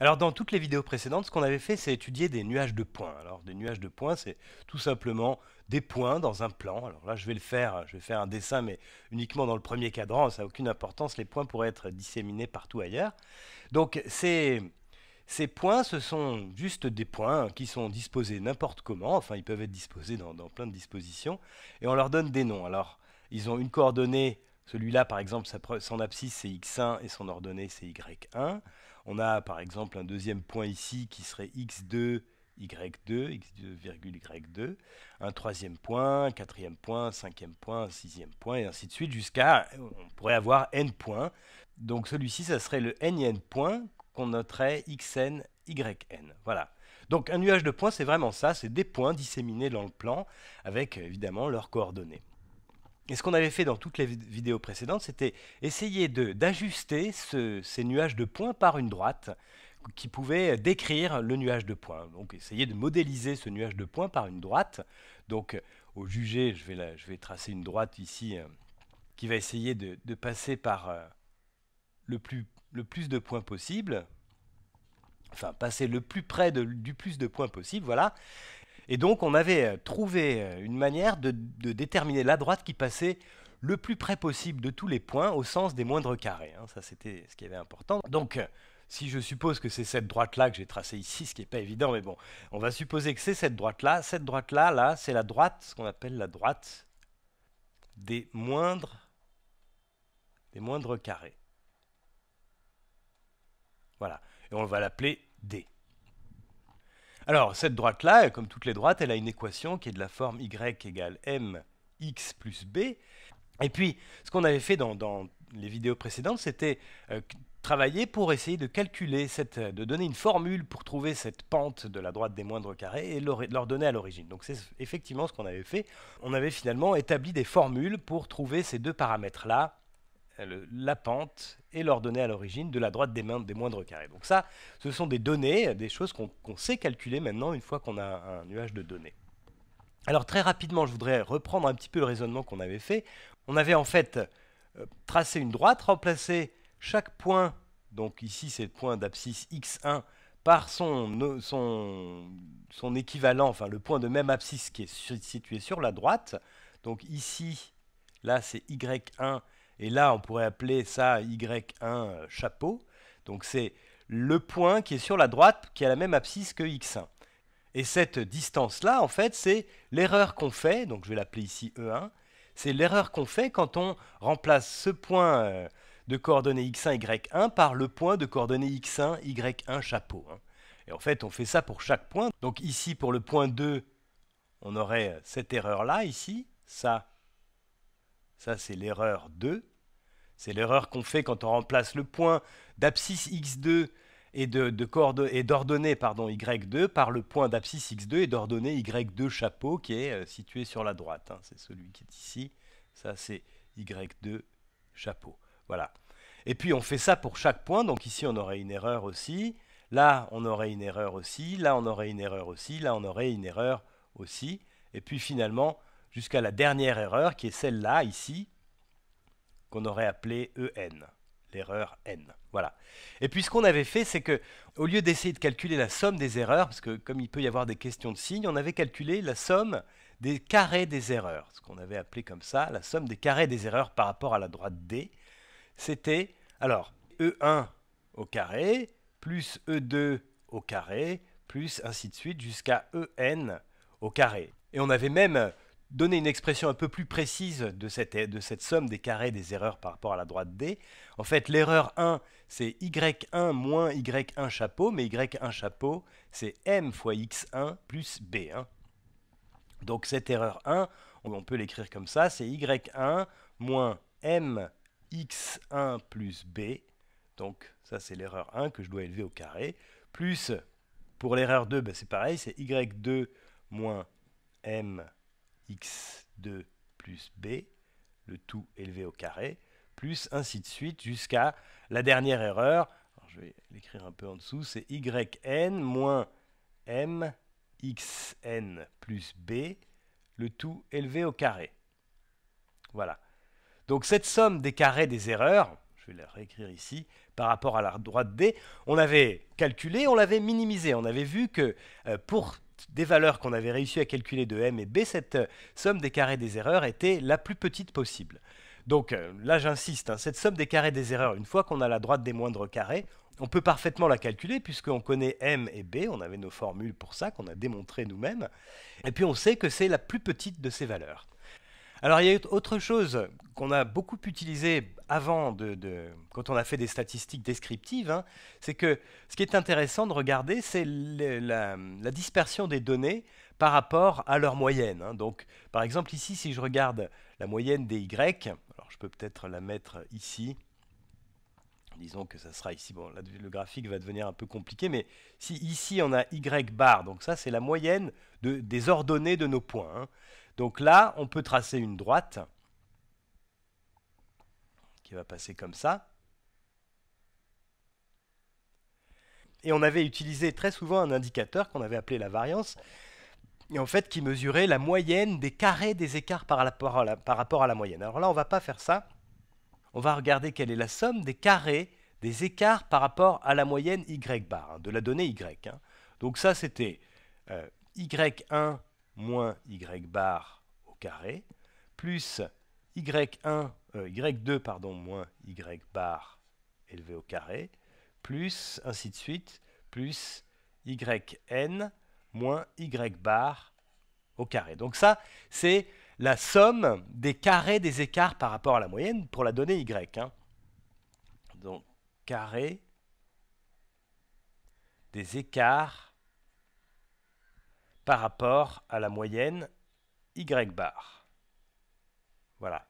Alors dans toutes les vidéos précédentes, ce qu'on avait fait, c'est étudier des nuages de points. Alors des nuages de points, c'est tout simplement des points dans un plan. Alors là, je vais le faire, je vais faire un dessin, mais uniquement dans le premier cadran, ça n'a aucune importance, les points pourraient être disséminés partout ailleurs. Donc ces, points, ce sont juste des points qui sont disposés n'importe comment, enfin ils peuvent être disposés dans plein de dispositions, et on leur donne des noms. Alors ils ont une coordonnée celui-là, par exemple, son abscisse c'est x1 et son ordonnée c'est y1. On a par exemple un deuxième point ici qui serait x2, y2, 2 y 2 Un troisième point, un quatrième point, un cinquième point, un sixième point, et ainsi de suite, jusqu'à, on pourrait avoir n points. Donc celui-ci, ça serait le n, point qu'on noterait xn, yn. Voilà. Donc un nuage de points, c'est vraiment ça, c'est des points disséminés dans le plan avec évidemment leurs coordonnées. Et ce qu'on avait fait dans toutes les vidéos précédentes, c'était essayer d'ajuster ces nuages de points par une droite qui pouvait décrire le nuage de points. Donc essayer de modéliser ce nuage de points par une droite. Donc au jugé, je vais, je vais tracer une droite ici euh, qui va essayer de, passer par euh, le, plus, le plus de points possible. Enfin, passer le plus près du plus de points possible, voilà. Et donc on avait euh, trouvé euh, une manière de, déterminer la droite qui passait le plus près possible de tous les points au sens des moindres carrés. Hein. Ça c'était ce qui avait important. Donc euh, si je suppose que c'est cette droite-là que j'ai tracée ici, ce qui n'est pas évident, mais bon, on va supposer que c'est cette droite-là. Cette droite-là, là, c'est la droite, ce qu'on appelle la droite des moindres, des moindres carrés. Voilà, et on va l'appeler D. Alors, cette droite-là, comme toutes les droites, elle a une équation qui est de la forme y égale mx plus b. Et puis, ce qu'on avait fait dans, les vidéos précédentes, c'était euh, travailler pour essayer de calculer, euh, de donner une formule pour trouver cette pente de la droite des moindres carrés et leur donner à l'origine. Donc c'est effectivement ce qu'on avait fait. On avait finalement établi des formules pour trouver ces deux paramètres-là, euh, la pente et l'ordonnée à l'origine de la droite des, mains, des moindres carrés. Donc ça, ce sont des données, des choses qu'on sait calculer maintenant une fois qu'on a un nuage de données. Alors très rapidement, je voudrais reprendre un petit peu le raisonnement qu'on avait fait. On avait en fait euh, tracé une droite, remplacé chaque point, donc ici c'est le point d'abscisse x1, par son, son, équivalent, enfin le point de même abscisse qui est situé sur la droite. Donc ici, là c'est y1 et là, on pourrait appeler ça Y1 euh, chapeau. Donc c'est le point qui est sur la droite qui a la même abscisse que X1. Et cette distance-là, en fait, c'est l'erreur qu'on fait, donc je vais l'appeler ici E1, c'est l'erreur qu'on fait quand on remplace ce point euh, de coordonnées X1, Y1 par le point de coordonnées X1, Y1 chapeau. Hein. Et en fait, on fait ça pour chaque point. Donc ici, pour le point 2, on aurait euh, cette erreur-là, ici. Ça, ça c'est l'erreur 2. C'est l'erreur qu'on fait quand on remplace le point d'abscisse x2 et de, d'ordonnée y2 par le point d'abscisse x2 et d'ordonnée y2 chapeau qui est euh, situé sur la droite. Hein. C'est celui qui est ici. Ça c'est y2 chapeau. Voilà. Et puis on fait ça pour chaque point. Donc ici on aurait une erreur aussi. Là on aurait une erreur aussi. Là on aurait une erreur aussi. Là on aurait une erreur aussi. Et puis finalement jusqu'à la dernière erreur qui est celle-là ici qu'on aurait appelé EN, l'erreur N. Voilà. Et puis ce qu'on avait fait, c'est que au lieu d'essayer de calculer la somme des erreurs, parce que comme il peut y avoir des questions de signes, on avait calculé la somme des carrés des erreurs, ce qu'on avait appelé comme ça, la somme des carrés des erreurs par rapport à la droite D. C'était alors E1 au carré plus E2 au carré plus ainsi de suite jusqu'à EN au carré. Et on avait même donner une expression un peu plus précise de cette, somme des carrés des erreurs par rapport à la droite D, en fait, l'erreur 1, c'est y1 moins y1 chapeau, mais y1 chapeau, c'est m fois x1 plus b1. Donc cette erreur 1, on peut l'écrire comme ça, c'est y1 moins m x1 plus b, donc ça c'est l'erreur 1 que je dois élever au carré, plus pour l'erreur 2, ben, c'est pareil, c'est y2 moins m x2 plus b, le tout élevé au carré, plus ainsi de suite jusqu'à la dernière erreur. je vais l'écrire un peu en dessous, c'est yn moins m xn plus b, le tout élevé au carré. Voilà. Donc cette somme des carrés des erreurs, je vais la réécrire ici, par rapport à la droite D, on avait calculé, on l'avait minimisé. On avait vu que euh, pour des valeurs qu'on avait réussi à calculer de m et b, cette euh, somme des carrés des erreurs était la plus petite possible. Donc euh, là j'insiste, hein, cette somme des carrés des erreurs, une fois qu'on a la droite des moindres carrés, on peut parfaitement la calculer puisqu'on connaît m et b, on avait nos formules pour ça qu'on a démontré nous-mêmes, et puis on sait que c'est la plus petite de ces valeurs. Alors il y a autre chose qu'on a beaucoup utilisé avant, de, quand on a fait des statistiques descriptives, hein, c'est que ce qui est intéressant de regarder, c'est la, dispersion des données par rapport à leur moyenne. Hein. Donc par exemple ici, si je regarde la moyenne des Y, alors je peux peut-être la mettre ici, disons que ça sera ici, bon, le graphique va devenir un peu compliqué, mais si ici on a y bar, donc ça c'est la moyenne de, des ordonnées de nos points. Hein. Donc là, on peut tracer une droite qui va passer comme ça. Et on avait utilisé très souvent un indicateur qu'on avait appelé la variance, et en fait qui mesurait la moyenne des carrés des écarts par, rapport à la moyenne. Alors là, on ne va pas faire ça. On va regarder quelle est la somme des carrés des écarts par rapport à la moyenne y bar, hein, de la donnée y. Hein. Donc ça, c'était euh, y1 moins y bar au carré, plus y1, euh, y2 pardon, moins y bar élevé au carré, plus ainsi de suite, plus yn moins y bar au carré. Donc ça, c'est la somme des carrés des écarts par rapport à la moyenne pour la donnée y. Hein. Donc carré des écarts par rapport à la moyenne Y bar. Voilà.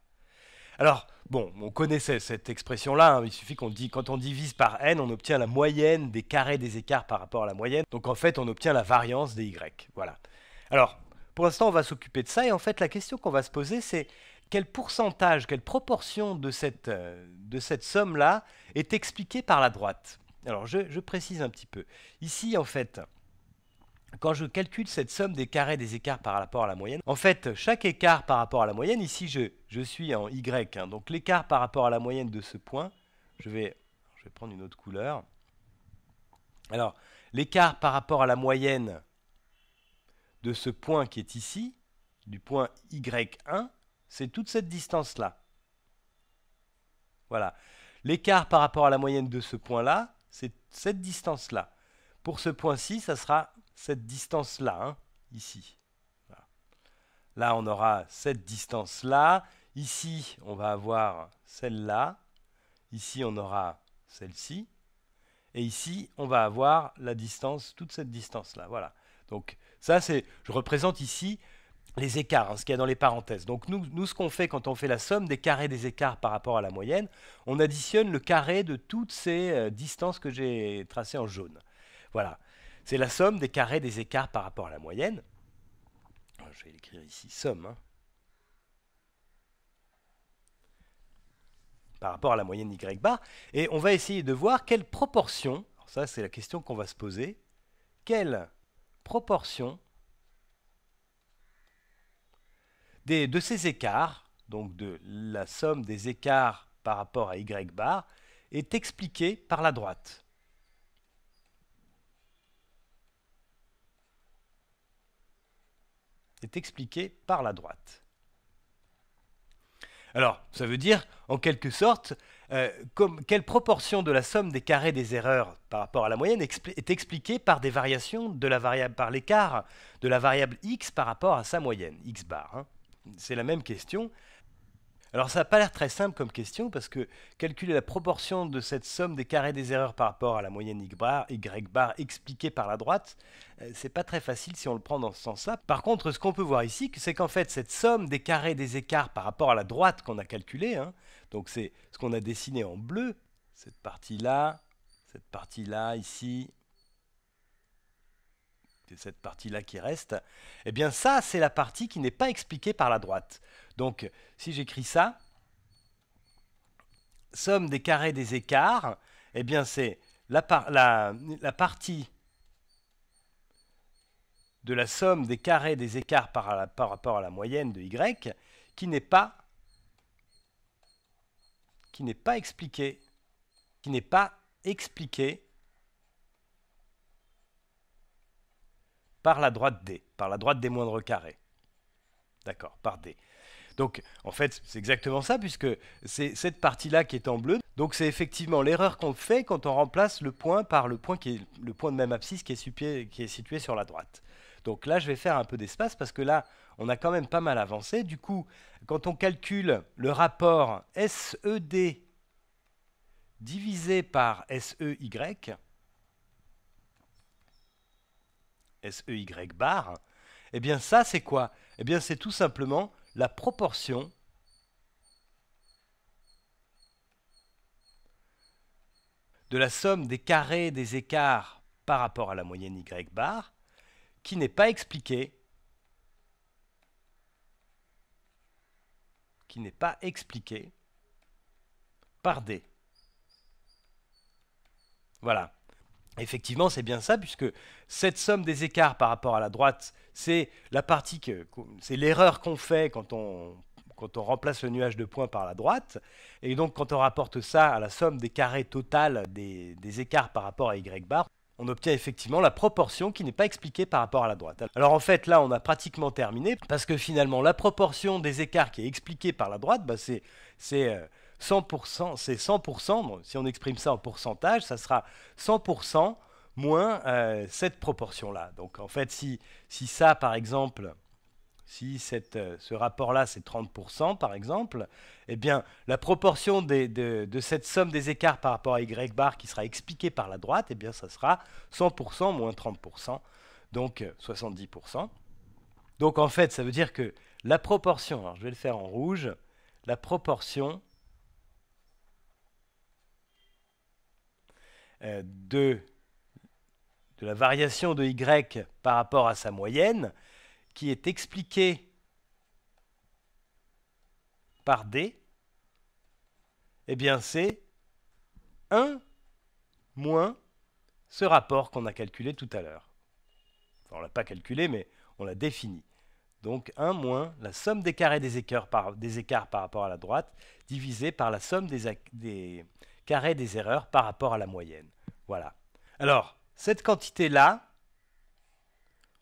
Alors, bon, on connaissait cette expression-là, hein. il suffit qu'on dit, quand on divise par n, on obtient la moyenne des carrés des écarts par rapport à la moyenne, donc en fait on obtient la variance des y. Voilà. Alors, pour l'instant on va s'occuper de ça, et en fait la question qu'on va se poser c'est quel pourcentage, quelle proportion de cette, euh, de cette somme-là est expliquée par la droite Alors je, précise un petit peu. Ici en fait, quand je calcule cette somme des carrés des écarts par rapport à la moyenne, en fait, chaque écart par rapport à la moyenne, ici je, suis en Y, hein. donc l'écart par rapport à la moyenne de ce point, je vais, je vais prendre une autre couleur. Alors, l'écart par rapport à la moyenne de ce point qui est ici, du point Y1, c'est toute cette distance-là. Voilà. L'écart par rapport à la moyenne de ce point-là, c'est cette distance-là. Pour ce point-ci, ça sera cette distance-là, hein, ici. Là, on aura cette distance-là. Ici, on va avoir celle-là. Ici, on aura celle-ci. Et ici, on va avoir la distance, toute cette distance-là. Voilà. Donc, ça, c'est, je représente ici les écarts, hein, ce qu'il y a dans les parenthèses. Donc, nous, nous ce qu'on fait quand on fait la somme des carrés des écarts par rapport à la moyenne, on additionne le carré de toutes ces euh, distances que j'ai tracées en jaune. Voilà. C'est la somme des carrés des écarts par rapport à la moyenne. Oh, je vais l'écrire ici, somme. Hein. par rapport à la moyenne y bar. Et on va essayer de voir quelle proportion, ça c'est la question qu'on va se poser, quelle proportion des, de ces écarts, donc de la somme des écarts par rapport à y bar, est expliquée par la droite. est expliquée par la droite. Alors, ça veut dire, en quelque sorte, euh, comme, quelle proportion de la somme des carrés des erreurs par rapport à la moyenne est expliquée par des variations de la variable, par l'écart de la variable x par rapport à sa moyenne, x bar. Hein. C'est la même question, alors ça n'a pas l'air très simple comme question parce que calculer la proportion de cette somme des carrés des erreurs par rapport à la moyenne y bar, y bar expliquée par la droite, euh, c'est pas très facile si on le prend dans ce sens-là. Par contre, ce qu'on peut voir ici, c'est qu'en fait cette somme des carrés des écarts par rapport à la droite qu'on a calculée, hein, donc c'est ce qu'on a dessiné en bleu, cette partie-là, cette partie-là ici, cette partie-là qui reste, eh bien ça, c'est la partie qui n'est pas expliquée par la droite. Donc, si j'écris ça, somme des carrés des écarts, eh bien, c'est la, partie de la somme des carrés des écarts par, rapport à la moyenne de y qui n'est pas qui n'est pas expliquée qui n'est pas expliquée par la droite D, par la droite des moindres carrés. D'accord, par D. Donc en fait, c'est exactement ça, puisque c'est cette partie-là qui est en bleu. Donc c'est effectivement l'erreur qu'on fait quand on remplace le point par le point, qui est, le point de même abscisse qui est, situé, qui est situé sur la droite. Donc là, je vais faire un peu d'espace parce que là, on a quand même pas mal avancé. Du coup, quand on calcule le rapport SED divisé par SEY, SEY bar, eh bien ça c'est quoi Eh bien c'est tout simplement la proportion de la somme des carrés des écarts par rapport à la moyenne y bar qui n'est pas expliquée qui n'est pas expliquée par D. Voilà. Effectivement, c'est bien ça, puisque cette somme des écarts par rapport à la droite, c'est la partie que, c'est l'erreur qu'on fait quand on, quand on remplace le nuage de points par la droite. Et donc, quand on rapporte ça à la somme des carrés totales des, écarts par rapport à y bar, on obtient effectivement la proportion qui n'est pas expliquée par rapport à la droite. Alors en fait là on a pratiquement terminé parce que finalement la proportion des écarts qui est expliquée par la droite, bah, c'est euh, 100%, c'est 100%, si on exprime ça en pourcentage, ça sera 100% moins euh, cette proportion-là. Donc en fait, si, si ça, par exemple, si cette, euh, ce rapport-là, c'est 30%, par exemple, eh bien, la proportion de, cette somme des écarts par rapport à Y bar qui sera expliquée par la droite, eh bien, ça sera 100% moins 30%, donc 70%. Euh, donc, en fait, ça veut dire que la proportion, alors je vais le faire en rouge, la proportion Euh, de, de la variation de y par rapport à sa moyenne, qui est expliquée par d, eh bien c'est 1 moins ce rapport qu'on a calculé tout à l'heure. on ne l'a pas calculé, mais on l'a défini. Donc 1 moins la somme des carrés des écarts, par, des écarts par rapport à la droite, divisé par la somme des, carré des erreurs par rapport à la moyenne. Voilà. Alors, cette quantité-là,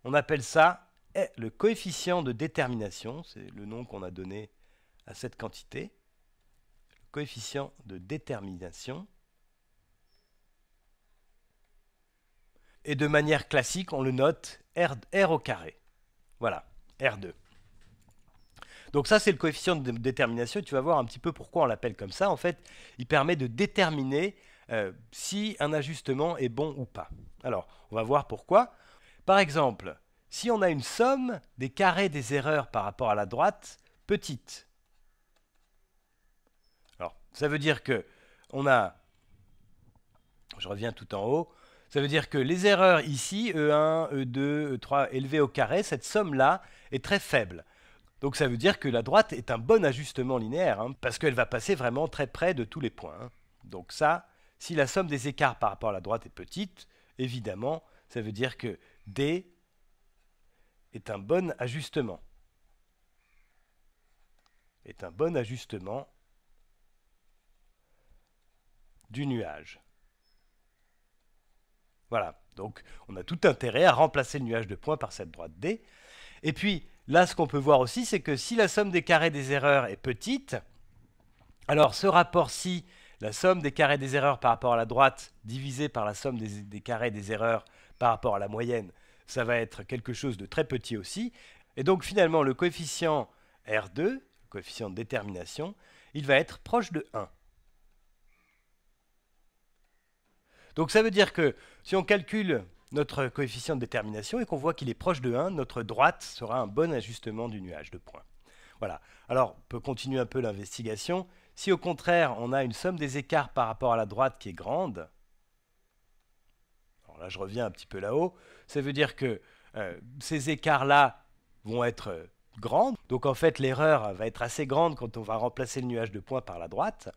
on appelle ça eh, le coefficient de détermination, c'est le nom qu'on a donné à cette quantité. Le coefficient de détermination. Et de manière classique, on le note R, au carré. Voilà, R2. Donc ça, c'est le coefficient de détermination. Tu vas voir un petit peu pourquoi on l'appelle comme ça. En fait, il permet de déterminer euh, si un ajustement est bon ou pas. Alors, on va voir pourquoi. Par exemple, si on a une somme des carrés des erreurs par rapport à la droite petite, alors ça veut dire que on a, je reviens tout en haut, ça veut dire que les erreurs ici, E1, E2, E3 élevées au carré, cette somme-là est très faible. Donc ça veut dire que la droite est un bon ajustement linéaire, hein, parce qu'elle va passer vraiment très près de tous les points. Hein. Donc ça, si la somme des écarts par rapport à la droite est petite, évidemment, ça veut dire que D est un bon ajustement. Est un bon ajustement du nuage. Voilà, donc on a tout intérêt à remplacer le nuage de points par cette droite D. Et puis, Là, ce qu'on peut voir aussi, c'est que si la somme des carrés des erreurs est petite, alors ce rapport ci la somme des carrés des erreurs par rapport à la droite divisée par la somme des, des carrés des erreurs par rapport à la moyenne, ça va être quelque chose de très petit aussi. Et donc finalement, le coefficient R2, le coefficient de détermination, il va être proche de 1. Donc ça veut dire que si on calcule notre coefficient de détermination et qu'on voit qu'il est proche de 1, notre droite sera un bon ajustement du nuage de points. Voilà. Alors, on peut continuer un peu l'investigation. Si au contraire, on a une somme des écarts par rapport à la droite qui est grande, alors là, je reviens un petit peu là-haut, ça veut dire que euh, ces écarts-là vont être grandes. Donc, en fait, l'erreur va être assez grande quand on va remplacer le nuage de points par la droite.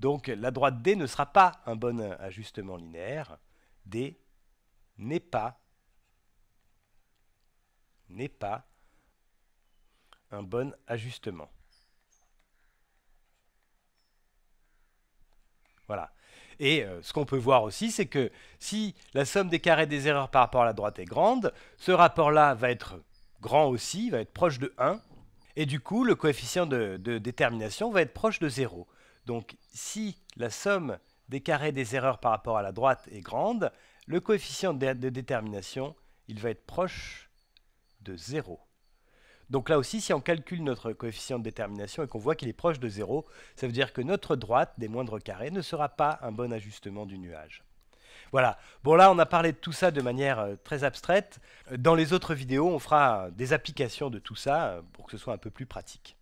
Donc, la droite D ne sera pas un bon ajustement linéaire. D n'est pas, n'est pas un bon ajustement. Voilà. Et euh, ce qu'on peut voir aussi, c'est que si la somme des carrés des erreurs par rapport à la droite est grande, ce rapport-là va être grand aussi, va être proche de 1, et du coup, le coefficient de, de détermination va être proche de 0. Donc, si la somme des carrés des erreurs par rapport à la droite est grande, le coefficient de, détermination, il va être proche de 0. Donc là aussi, si on calcule notre coefficient de détermination et qu'on voit qu'il est proche de 0, ça veut dire que notre droite des moindres carrés ne sera pas un bon ajustement du nuage. Voilà. Bon là, on a parlé de tout ça de manière euh, très abstraite. Dans les autres vidéos, on fera des applications de tout ça euh, pour que ce soit un peu plus pratique.